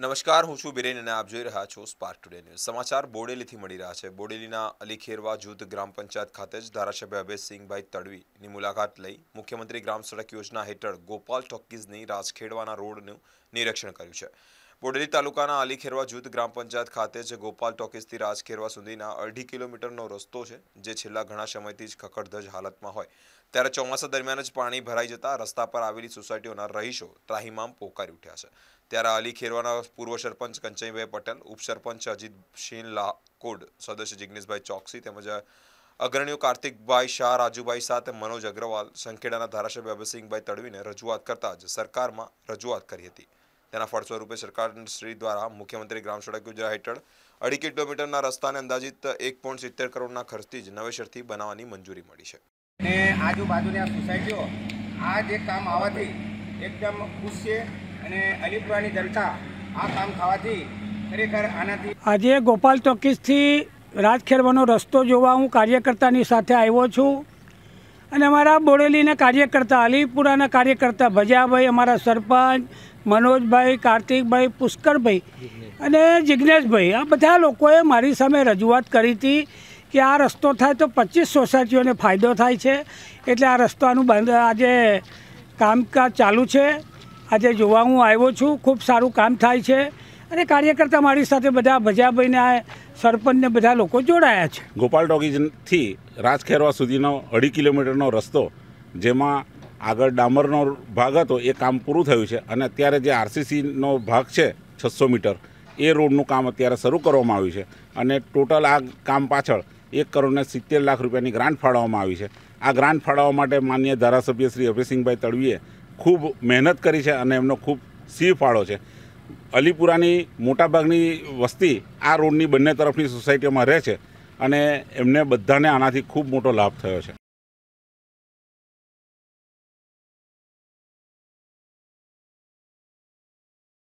નમસ્કાર હું છું બિરેન અને આપ જોઈ રહ્યા છો સ્પાર્ક ટુડે ન્યૂઝ સમાચાર બોડેલીથી મળી રહ્યા છે બોડેલીના અલીખેરવા જૂથ ગ્રામ પંચાયત ખાતે જ ધારાસભ્ય અભયસિંહભાઈ તડવીની મુલાકાત લઈ મુખ્યમંત્રી ગ્રામ સડક યોજના હેઠળ ગોપાલ ટોકીઝની રાજખેડવાના રોડનું નિરીક્ષણ કર્યું છે બોડેલી તાલુકાના અલી ખેરવા જૂથ ગ્રામ પંચાયત ખાતે જે ગોપાલ ટોકીસથી રાજખેરવા સુધીના અઢી કિલોમીટરનો રસ્તો છે જે છેલ્લા ઘણા સમયથી જ ખખડધજ હાલતમાં હોય ત્યારે ચોમાસા દરમિયાન જ પાણી ભરાઈ જતા રસ્તા પર આવેલી સોસાયટીઓના રહીશો ત્રાહિમામ પોકારી ઉઠ્યા છે ત્યારે અલી ખેરવાના પૂર્વ સરપંચ કંચનભાઈ પટેલ ઉપસરપંચ અજીતસિંહ લાકોડ સદસ્ય જિગ્નેશભાઈ ચોકસી તેમજ અગ્રણીઓ કાર્તિકભાઈ શાહ રાજુભાઈ સાથે મનોજ અગ્રવાલ સંખેડાના ધારાસભ્ય અભયસિંહભાઈ તડવીને રજૂઆત કરતા જ સરકારમાં રજૂઆત કરી હતી તેના ફળસ્વરૂપે સ્વરૂપે સરકારશ્રી દ્વારા મુખ્યમંત્રી ગ્રામ સડક યોજના હેઠળ અઢી કિલોમીટરના રસ્તાને અંદાજિત એક પોઈન્ટ સિત્તેર કરોડના ખર્ચથી જ નવેસરથી બનાવવાની મંજૂરી મળી છે અને આજુબાજુની આ સોસાયટીઓ આ જે કામ આવવાથી એકદમ ખુશ છે અને અલીપુરાની જનતા આ કામ થવાથી ખરેખર આનાથી આજે ગોપાલ ચોકીસથી રાજખેરવાનો રસ્તો જોવા હું કાર્યકર્તાની સાથે આવ્યો છું અને અમારા બોડેલીના કાર્યકર્તા અલીપુરાના કાર્યકર્તા ભજાભાઈ અમારા સરપંચ મનોજભાઈ કાર્તિકભાઈ પુષ્કરભાઈ અને જિજ્ઞેશભાઈ આ બધા લોકોએ મારી સામે રજૂઆત કરી હતી કે આ રસ્તો થાય તો પચીસ સોસાયટીઓને ફાયદો થાય છે એટલે આ રસ્તાનું બંધ આજે કામકાજ ચાલુ છે આજે જોવા હું આવ્યો છું ખૂબ સારું કામ થાય છે અને કાર્યકર્તા મારી સાથે બધા ભજાભાઈને આ સરપંચને બધા લોકો જોડાયા છે ગોપાલ ટોકીજથી રાજખેરવા સુધીનો અઢી કિલોમીટરનો રસ્તો જેમાં આગળ ડામરનો ભાગ હતો એ કામ પૂરું થયું છે અને અત્યારે જે આરસીસીનો ભાગ છે છસો મીટર એ રોડનું કામ અત્યારે શરૂ કરવામાં આવ્યું છે અને ટોટલ આ કામ પાછળ એક કરોડને સિત્તેર લાખ રૂપિયાની ગ્રાન્ટ ફાળવવામાં આવી છે આ ગ્રાન્ટ ફાળવવા માટે માન્ય ધારાસભ્ય શ્રી અભયસિંહભાઈ તળવીએ ખૂબ મહેનત કરી છે અને એમનો ખૂબ સી ફાળો છે અલીપુરાની મોટાભાગની વસ્તી આ રોડની બંને તરફની સોસાયટીઓમાં રહે છે અને એમને બધાને આનાથી ખૂબ મોટો લાભ થયો છે